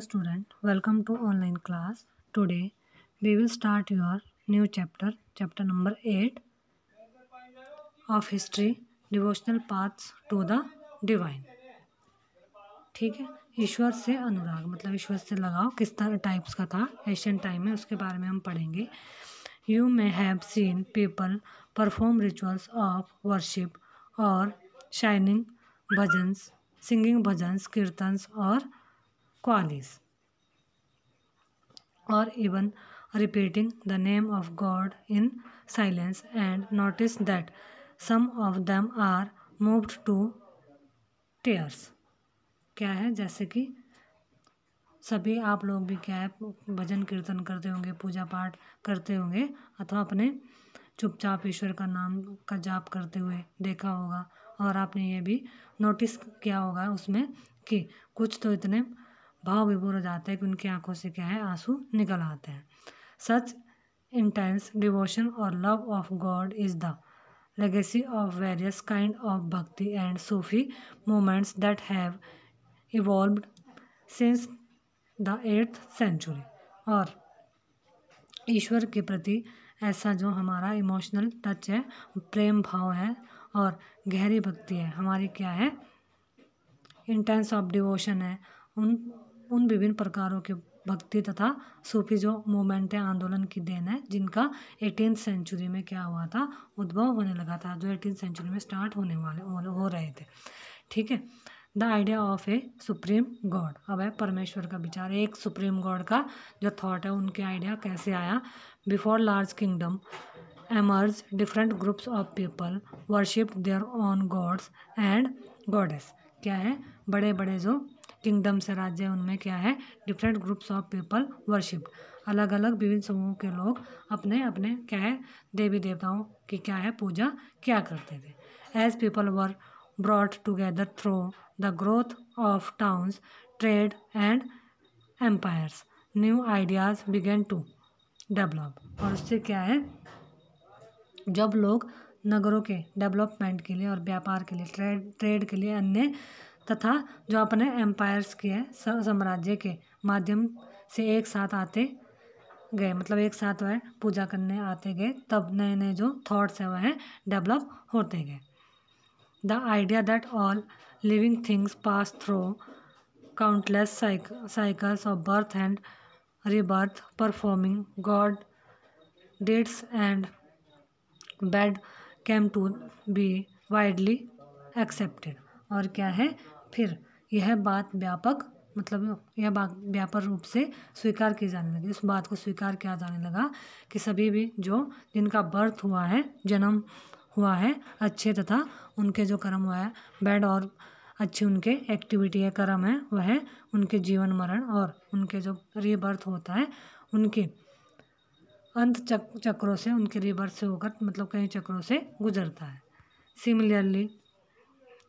student welcome to online class today we will start your new chapter chapter number 8 of history devotional paths to the divine ठीक है ईश्वर से अनुराग मतलब ईश्वर से लगाव किस तरह टाइप्स का था एशियन टाइम में उसके बारे में हम पढ़ेंगे you may have seen people perform rituals of worship और शाइनिंग भजन्स सिंगिंग भजन्स कीर्तन्स और qualities or even repeating the name of God in silence and notice that some of them are moved to tears क्या है जैसे कि सभी आप लोग भी क्या है भजन कीर्तन करते होंगे पूजा पाठ करते होंगे अथवा अपने चुपचाप ईश्वर का नाम का जाप करते हुए देखा होगा और आपने ये भी नोटिस किया होगा उसमें कि कुछ तो इतने भाव विभोर हो जाते हैं कि उनकी आंखों से क्या है आंसू निकल आते हैं सच इंटेंस डिवोशन और love of God is the legacy of various kind of bhakti and Sufi moments that have evolve since the eighth century और ईश्वर के प्रति ऐसा जो हमारा इमोशनल टच है प्रेम भाव है और गहरी भक्ति है हमारी क्या है इंटेंस ऑफ डिवोशन है उन उन विभिन्न प्रकारों के भक्ति तथा सूफी जो मोमेंट है आंदोलन की देन है जिनका एटीन सेंचुरी में क्या हुआ था उद्भव होने लगा था जो एटीन सेंचुरी में स्टार्ट होने वाले हो रहे थे ठीक है the idea of a supreme God अब है परमेश्वर का विचार एक सुप्रीम गॉड का जो थॉट है उनके आइडिया कैसे आया before large kingdom emerge different groups of people worship their own gods and goddess क्या है बड़े बड़े जो किंगडम्स है राज्य उनमें क्या है different groups of people worship अलग अलग विभिन्न समूहों के लोग अपने अपने क्या है देवी देवताओं की क्या है पूजा क्या करते थे as people were brought together through the growth of towns trade and empires new ideas began to develop और उससे क्या है जब लोग नगरों के डेवलपमेंट के लिए और व्यापार के लिए ट्रेड ट्रेड के लिए अन्य तथा जो अपने एम्पायर्स के साम्राज्य के माध्यम से एक साथ आते गए मतलब एक साथ वह पूजा करने आते गए तब नए नए जो थॉट्स हैं वह डेवलप होते गए the idea that all living things pass through countless cycles of birth and rebirth performing good deeds and bad came to be widely accepted और क्या है फिर यह बात व्यापक मतलब यह बात व्यापक रूप से स्वीकार की जाने लगी इस बात को स्वीकार किया जाने लगा कि सभी भी जो जिनका बर्थ हुआ है जन्म हुआ है अच्छे तथा उनके जो कर्म हुआ है बैड और अच्छे उनके एक्टिविटी है कर्म है वह उनके जीवन मरण और उनके जो रीबर्थ होता है उनकी अंत चक, चक्रों से उनके रिवर्स से होकर मतलब कई चक्रों से गुजरता है similarly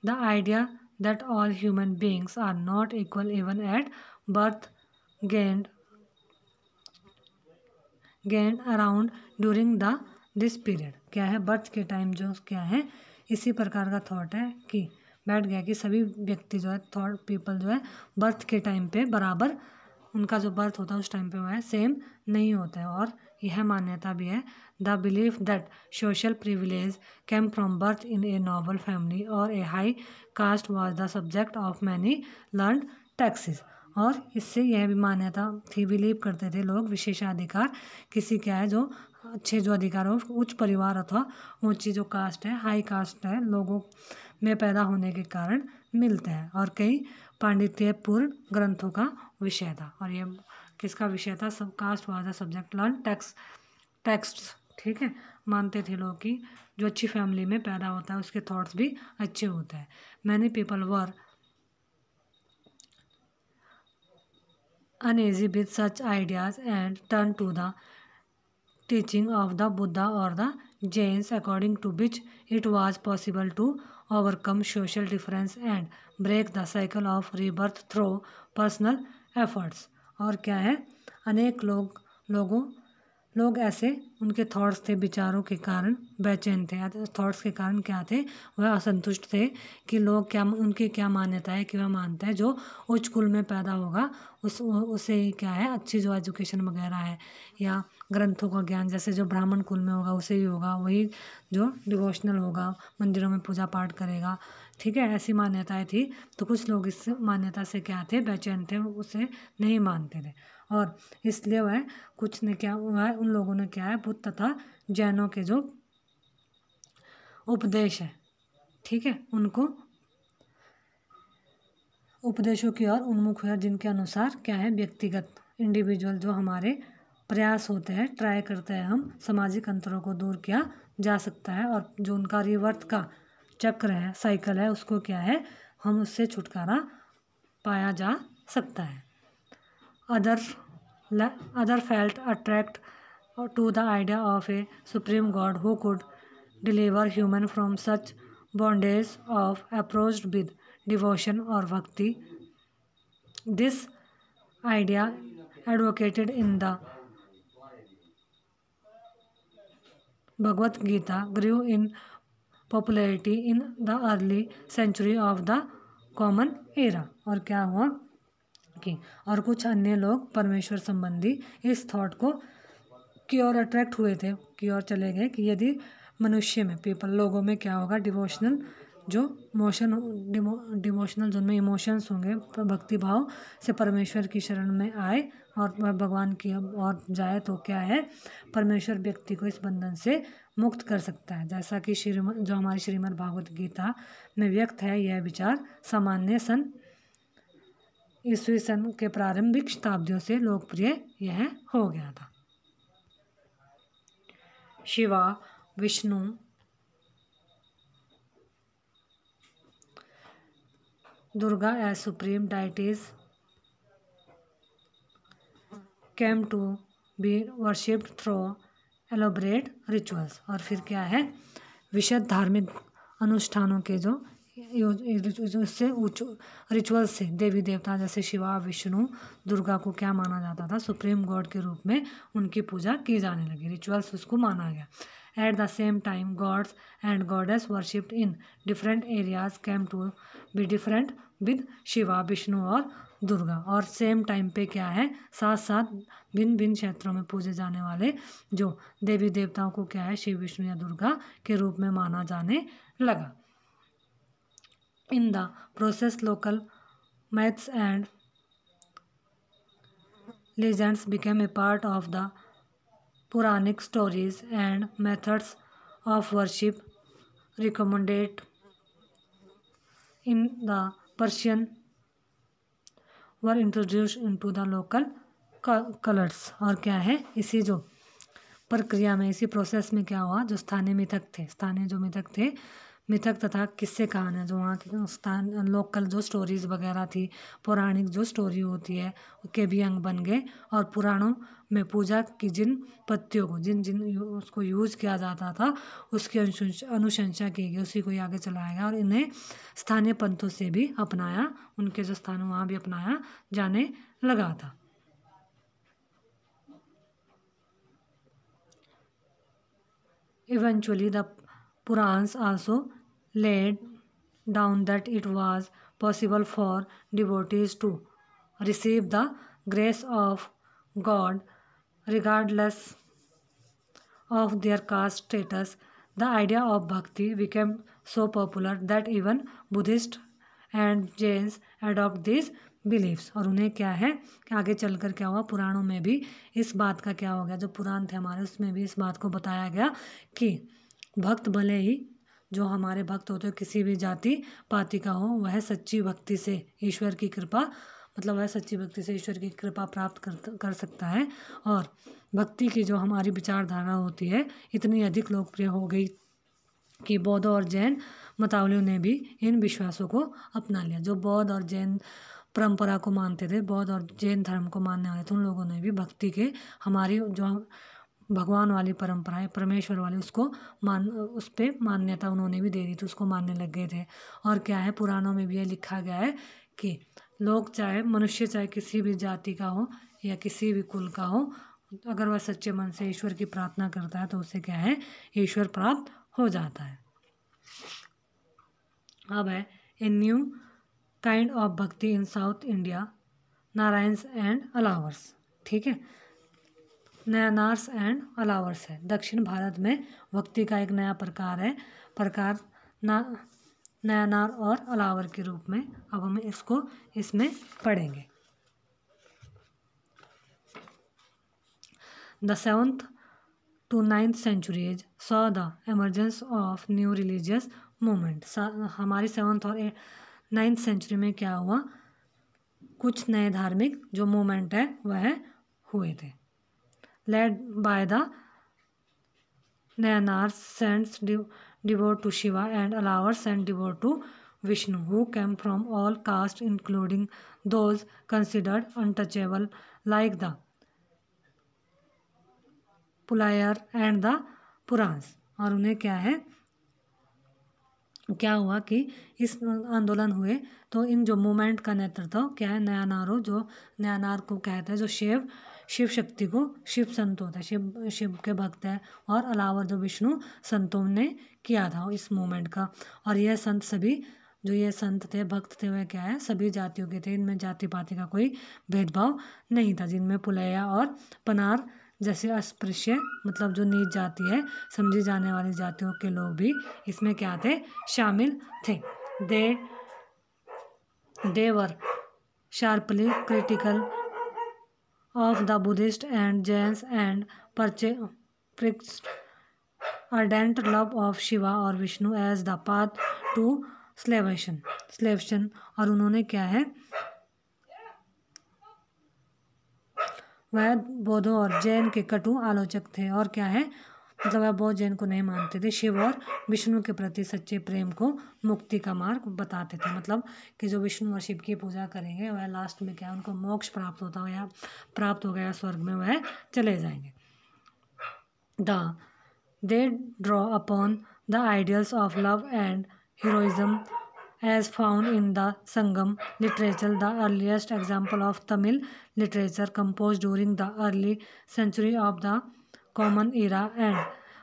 the idea that all human beings are not equal even at birth gained gained ground during the this period क्या है बर्थ के टाइम जो क्या है इसी प्रकार का थॉट है कि बैठ गया कि सभी व्यक्ति जो है थॉट पीपल जो है बर्थ के टाइम पे बराबर उनका जो बर्थ होता है उस टाइम पे वह सेम नहीं होता है और यह मान्यता भी है the belief that social privilege came from birth in a noble family और a high caste was the subject of many learned texts और इससे यह भी मान्यता थी बिलीव करते थे लोग विशेषाधिकार किसी क्या है जो अच्छे जो अधिकार हो उच्च परिवार अथवा ऊँची जो कास्ट है हाई कास्ट है लोगों में पैदा होने के कारण मिलते हैं और कई पांडित्यपूर्ण ग्रंथों का विषय था और ये किसका विषय था सब caste was the subject learned texts texts ठीक है मानते थे लोग कि जो अच्छी फैमिली में पैदा होता है उसके थॉट्स भी अच्छे होते हैं many people were uneasy with such ideas and turn to the teaching of the Buddha और the Jains according to which it was possible to overcome social difference and break the cycle of rebirth through personal efforts और क्या है अनेक लोग लोगों लोग ऐसे उनके थॉट्स थे विचारों के कारण बेचैन थे थॉट्स के कारण क्या थे वह असंतुष्ट थे कि लोग क्या उनकी क्या मान्यता है कि वह मानता है जो उच्च कुल में पैदा होगा उस उसे ही क्या है अच्छी जो एजुकेशन वगैरह है या ग्रंथों का ज्ञान जैसे जो ब्राह्मण कुल में होगा उसे ही होगा वही जो डिवोशनल होगा मंदिरों में पूजा पाठ करेगा ठीक है ऐसी मान्यताएं थी तो कुछ लोग इस मान्यता से क्या थे बेचैन थे उसे नहीं मानते थे और इसलिए वह कुछ ने क्या वह उन लोगों ने क्या है बुद्ध तथा जैनों के जो उपदेश है ठीक है उनको उपदेशों की ओर उन्मुख हुआ जिनके अनुसार क्या है व्यक्तिगत इंडिविजुअल जो हमारे प्रयास होते हैं ट्राई करते हैं हम सामाजिक अंतरों को दूर किया जा सकता है और जो उनका रिवर्थ का चक्र है साइकिल है उसको क्या है हम उससे छुटकारा पाया जा सकता है other other felt attract to the idea of a supreme God who could deliver human from such bondage if approached with devotion और bhakti this idea advocated in the Bhagavad Gita grew in popularity in the early century of the common era और क्या हुआ कि और कुछ अन्य लोग परमेश्वर संबंधी इस थॉट को की ओर अट्रैक्ट हुए थे की ओर चले गए कि यदि मनुष्य में पीपल लोगों में क्या होगा डिवोशनल जो मोशन डिमोशनल जिनमें इमोशंस होंगे भक्ति भाव से परमेश्वर की शरण में आए और वह भगवान की और जाए तो क्या है परमेश्वर व्यक्ति को इस बंधन से मुक्त कर सकता है जैसा कि श्री जो हमारी श्रीमद् भागवत गीता में व्यक्त है यह विचार सामान्य सन ईस्वी सन के प्रारंभिक शताब्दियों से लोकप्रिय यह हो गया था Shiva Vishnu Durga as supreme deities came to be worshipped through elaborate rituals और फिर क्या है विशद धार्मिक अनुष्ठानों के जो उससे रिचुअल से देवी देवता जैसे शिवा विष्णु दुर्गा को क्या माना जाता था सुप्रीम गॉड के रूप में उनकी पूजा की जाने लगी रिचुअल्स उसको माना गया at the same time gods and goddess worshipped in different areas came to be different with Shiva Vishnu और दुर्गा और सेम टाइम पे क्या है साथ साथ भिन्न भिन्न क्षेत्रों में पूजे जाने वाले जो देवी देवताओं को क्या है शिव विष्णु या दुर्गा के रूप में माना जाने लगा in the process local myths and legends became a part of the Puranic stories and methods of worship recommended in the Persian were introduce into the local colours और क्या है इसी जो प्रक्रिया में इसी प्रोसेस में क्या हुआ जो स्थानीय मिथक थे स्थानीय जो मिथक थे मिथक तथा किस्से है जो वहाँ के स्थान लोकल जो स्टोरीज़ वगैरह थी पौराणिक जो स्टोरी होती है के भी अंग बन गए और पुराणों में पूजा की जिन पत्तियों को जिन जिन उसको यूज़ किया जाता था उसकी अनुशंसा की गई उसी को ही आगे चलाया गया और इन्हें स्थानीय पंथों से भी अपनाया उनके जो स्थान वहाँ भी अपनाया जाने लगा था eventually the Purans also laid down that it was possible for devotees to receive the grace of God regardless of their caste status. The idea of bhakti became so popular that even Buddhists and Jains adopt this beliefs और उन्हें क्या है कि आगे चलकर क्या हुआ पुराणों में भी इस बात का क्या हो गया जो पुराण थे हमारे उसमें भी इस बात को बताया गया कि भक्त भले ही जो हमारे भक्त होते हैं किसी भी जाति पाति का हो वह सच्ची भक्ति से ईश्वर की कृपा मतलब वह सच्ची भक्ति से ईश्वर की कृपा प्राप्त कर कर सकता है और भक्ति की जो हमारी विचारधारा होती है इतनी अधिक लोकप्रिय हो गई कि बौद्ध और जैन मतावलियों ने भी इन विश्वासों को अपना लिया जो बौद्ध और जैन परंपरा को मानते थे बौद्ध और जैन धर्म को मानने वाले थे उन लोगों ने भी भक्ति के हमारी जो भगवान वाली परंपराएं परमेश्वर वाले उसको मान उस पर मान्यता उन्होंने भी दे दी थी उसको मानने लग गए थे और क्या है पुराणों में भी यह लिखा गया है कि लोग चाहे मनुष्य चाहे किसी भी जाति का हो या किसी भी कुल का हो अगर वह सच्चे मन से ईश्वर की प्रार्थना करता है तो उसे क्या है ईश्वर प्राप्त हो जाता है अब है a new kind of bhakti in South India Nayanars and Alvars ठीक है नयानार्स एंड अलावर्स है दक्षिण भारत में भक्ति का एक नया प्रकार है प्रकार ना नयानार और अलावर के रूप में अब हम इसको इसमें पढ़ेंगे the seventh to ninth centuries saw the emergence of new religious moment हमारी सेवन्थ और नाइन्थ सेंचुरी में क्या हुआ कुछ नए धार्मिक जो मूवमेंट है वह हुए थे led by the Nayanar saints devoted to Shiva and Alawar saints devoted to Vishnu, who came from all castes, including those considered untouchable, like the Pulayar and the Purans. और उन्हें क्या है क्या हुआ कि इस आंदोलन हुए तो इन जो मूवमेंट का नेतृत्व क्या है नयानारो जो नयानार को कहते हैं जो शेव शिव शक्ति को शिव संत होता है शिव शिव के भक्त है और अलावर जो विष्णु संतों ने किया था इस मूवमेंट का और यह संत सभी जो ये संत थे भक्त थे वह क्या है सभी जातियों के थे इनमें जाति पाति का कोई भेदभाव नहीं था जिनमें पुलैया और पनार जैसे अस्पृश्य मतलब जो नीच जाति है समझी जाने वाली जातियों के लोग भी इसमें क्या थे शामिल थे they they were sharply critical of the Buddhists and Jains and practiced ardent love of Shiva और Vishnu as the path to स्लेवेशन स्लेवेशन और उन्होंने क्या है वह बौद्धों और जैन के कटु आलोचक थे और क्या है मतलब वह बौद्ध जैन को नहीं मानते थे शिव और विष्णु के प्रति सच्चे प्रेम को मुक्ति का मार्ग बताते थे मतलब कि जो विष्णु और शिव की पूजा करेंगे वह लास्ट में क्या उनको मोक्ष प्राप्त होता हो या प्राप्त हो गया स्वर्ग में वह चले जाएंगे the they draw upon the ideals of love and heroism as found in the Sangam literature the earliest example of Tamil literature compose during the early century of the common era and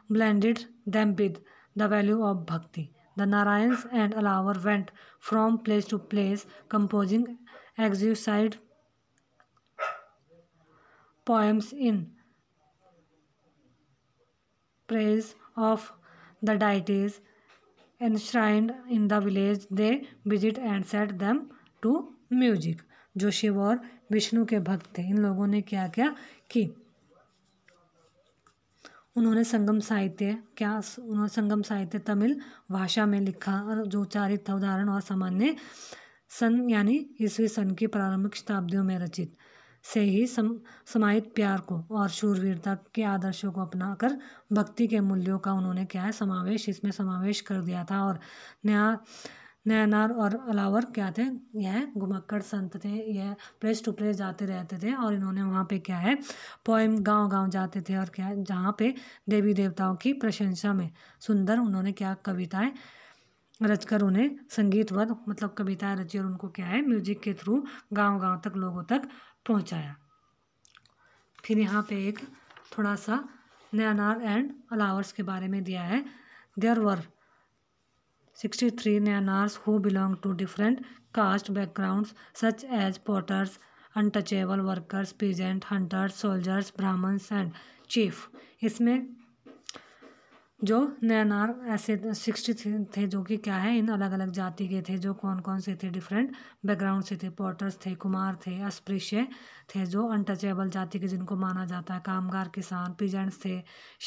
blended them with the value of bhakti. The Narayans and Alavar went from place to place composing exquisite poems in praise of the deities enshrined in the village they visit and set them to music जो शिव और विष्णु के भक्त थे इन लोगों ने क्या क्या की उन्होंने संगम साहित्य क्या उन्होंने संगम साहित्य तमिल भाषा में लिखा और जो चारित था उदाहरण और सामान्य सन यानी ईस्वी सन की प्रारंभिक शताब्दियों में रचित से ही सम समाहित प्यार को और शूरवीरता के आदर्शों को अपनाकर भक्ति के मूल्यों का उन्होंने क्या है समावेश इसमें समावेश कर दिया था और नया नैनार और अलावर क्या थे यह घुमक्कड़ संत थे यह प्लेस टू प्लेस जाते रहते थे और इन्होंने वहाँ पे क्या है पोएम गांव गांव जाते थे और क्या जहाँ पे देवी देवताओं की प्रशंसा में सुंदर उन्होंने क्या कविताएं रचकर उन्हें संगीतवध मतलब कविताएं रची और उनको क्या है म्यूजिक के थ्रू गांव गांव तक लोगों तक पहुँचाया फिर यहाँ पर एक थोड़ा सा नैनार एंड अलावर्स के बारे में दिया है there were sixty three Nayanars who belong to different caste background such as potters untouchable workers peasant hunters soldiers Brahmins and chief इसमें जो नैनार ऐसे सिक्सटी थे जो कि क्या है इन अलग अलग जाति के थे जो कौन कौन से थे डिफरेंट बैकग्राउंड से थे पोर्टर्स थे कुमार थे अस्पृश्य थे जो अनटचेबल जाति के जिनको माना जाता है कामगार किसान पिजेंट्स थे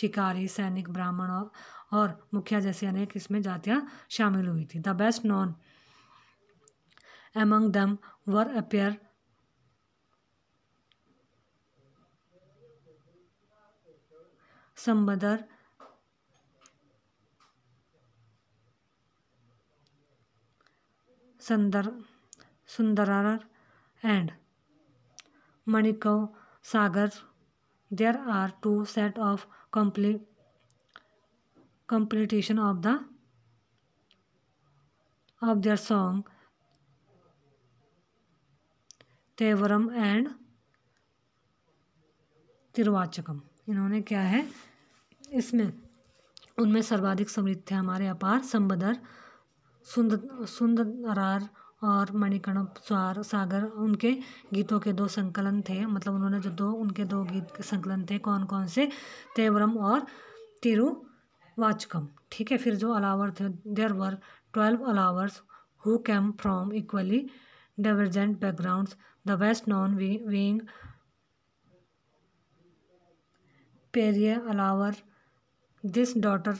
शिकारी सैनिक ब्राह्मण और, और मुखिया जैसी अनेक इसमें जातियाँ शामिल हुई थी द बेस्ट नॉन एमंग दम वर appear Sambandar Sundar Sundarar and Manikkavasagar there are two set of compli compilation of the of their song Tevaram and Tiruvachakam इन्होंने क्या है इसमें उनमें सर्वाधिक समृद्ध है हमारे अपार संबदर सुंदर सुंदरार और मणिकर्ण स्वार सागर उनके गीतों के दो संकलन थे मतलब उन्होंने जो दो उनके दो गीत के संकलन थे कौन कौन से तेवरम और तिरुवाचकम ठीक है फिर जो अलावर थे there were twelve Alvars who came from equally divergent backgrounds the best known being Periya Alvar this daughter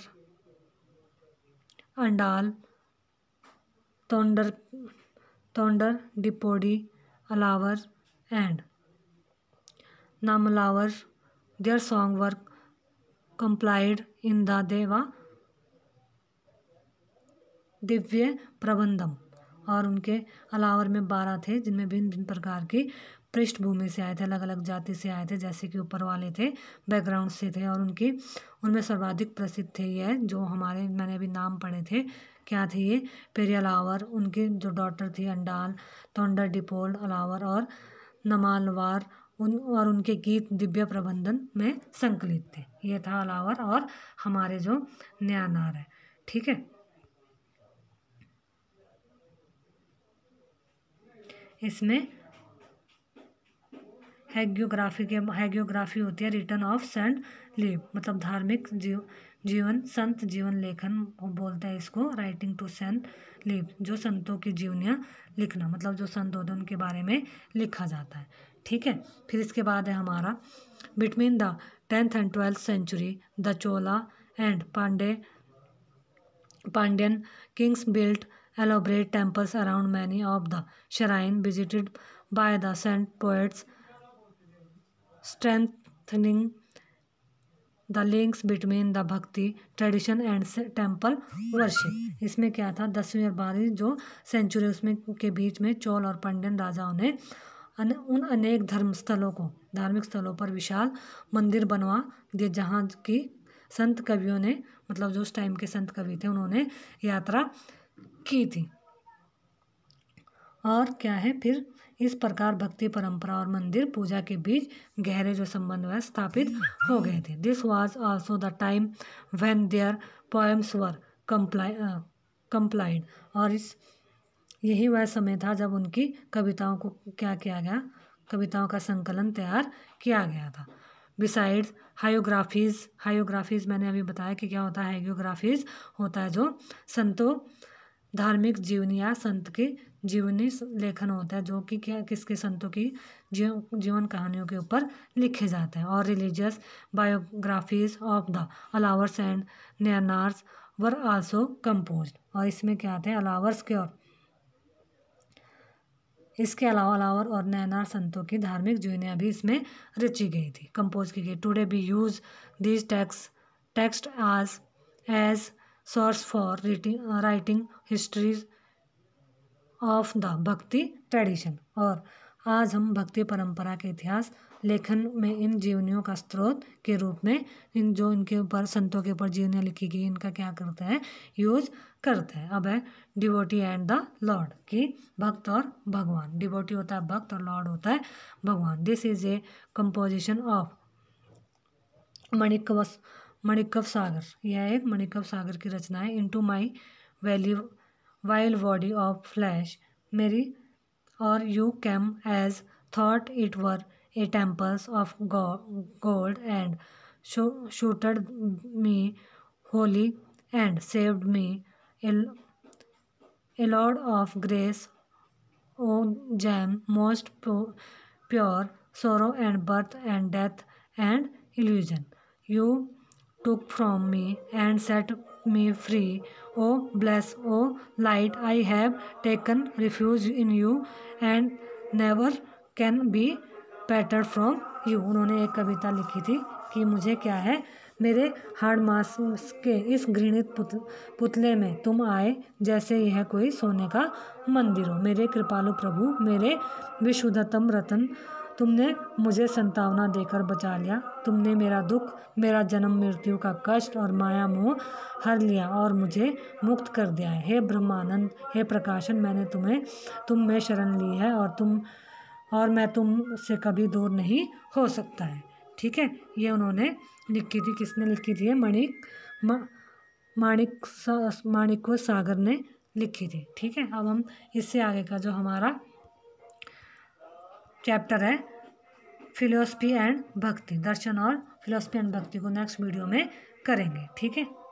Andal Tondar Tondaradippodi Alvar and Nammalvar their song work compiled in the Deva Divya प्रबंधम और उनके अलावर में बारह थे जिनमें भिन्न भिन्न प्रकार की पृष्ठभूमि से आए थे अलग अलग जाति से आए थे जैसे कि ऊपर वाले थे बैकग्राउंड से थे और उनकी उनमें सर्वाधिक प्रसिद्ध थे यह जो हमारे मैंने अभी नाम पढ़े थे क्या थे ये पेरी अलावर उनके जो डॉटर थी अंडाल तोंडर डिपोल अलावर और नमालवार उन और उनके गीत दिव्य प्रबंधन में संकलित थे ये था अलावर और हमारे जो न्यानार है ठीक है इसमें हैग्योग्राफी के हैग्योग्राफी होती है रिटर्न ऑफ सेंट लिप मतलब धार्मिक जीव जीवन संत जीवन लेखन बोलते हैं इसको राइटिंग टू संत लिप जो संतों की जीवनियाँ लिखना मतलब जो संत होते हैं उनके बारे में लिखा जाता है ठीक है फिर इसके बाद है हमारा between the tenth and twelfth century the Chola and Pande Pandyan kings built elaborate temples around many of the shrine visited by the saint poets strengthening the links between the bhakti tradition and temple worship इसमें क्या था दसवीं और बारहवीं जो century उसमें के बीच में चोल और पंडित राजाओं ने अन, उन अनेक धर्म स्थलों को धार्मिक स्थलों पर विशाल मंदिर बनवा दिए जहाँ की संत कवियों ने मतलब जो उस टाइम के संत कवि थे उन्होंने यात्रा की थी और क्या है फिर इस प्रकार भक्ति परंपरा और मंदिर पूजा के बीच गहरे जो संबंध है स्थापित हो गए थे this was also the time when their poems were compli compiled और इस यही वह समय था जब उनकी कविताओं को क्या किया गया कविताओं का संकलन तैयार किया गया था बिसाइड्स हायोग्राफीज़ हायोग्राफीज़ मैंने अभी बताया कि क्या होता है हायोग्राफीज़ होता है जो संतों धार्मिक जीवन या संत के जीवनी लेखन होता है जो कि क्या किसके संतों की जीव जीवन कहानियों के ऊपर लिखे जाते हैं और religious biographies of the Alvars and Nayanars were also compose और इसमें क्या आते हैं अलावर्स के और इसके अलावा अलावर और नैनार संतों की धार्मिक जीवनियाँ भी इसमें रची गई थी कंपोज की गई today we use these text texts आज as source for writing writing writing of the bhakti tradition और आज हम भक्ति परंपरा के इतिहास लेखन में इन जीवनियों का स्रोत के रूप में इन जो इनके ऊपर संतों के ऊपर जीवनियाँ लिखी गई इनका क्या करते हैं यूज करते हैं अब है डिवोटी एंड द लॉर्ड कि भक्त और भगवान डिवोटी होता है भक्त और लॉर्ड होता है भगवान this is a composition of Manikkavas Manikkavasagar यह एक मणिकव सागर की रचना है into my vile wild body of flesh मेरी और you came as though it were a temples of gold and soothed me wholly and saved me O lord of grace O gem most pure sorrow and birth and death and illusion you took from me and set me free. oh, bless, oh, light, I have taken refuge in you and never can be better from you. उन्होंने एक कविता लिखी थी कि मुझे क्या है मेरे hard mass के इस घृणित पुत, पुतले में तुम आए जैसे यह कोई सोने का मंदिर हो मेरे कृपालु प्रभु मेरे विशुद्धतम रतन तुमने मुझे संतावना देकर बचा लिया तुमने मेरा दुख मेरा जन्म मृत्यु का कष्ट और माया मोह हर लिया और मुझे मुक्त कर दिया है हे ब्रह्मानंद हे प्रकाशन मैंने तुम्हें तुम में शरण ली है और तुम और मैं तुम से कभी दूर नहीं हो सकता है ठीक है ये उन्होंने लिखी थी किसने लिखी थी मणिक माणिक माणिक सागर ने लिखी थी ठीक है अब हम इससे आगे का जो हमारा चैप्टर है फिलोसफी एंड भक्ति दर्शन और फिलोसफी एंड भक्ति को नेक्स्ट वीडियो में करेंगे ठीक है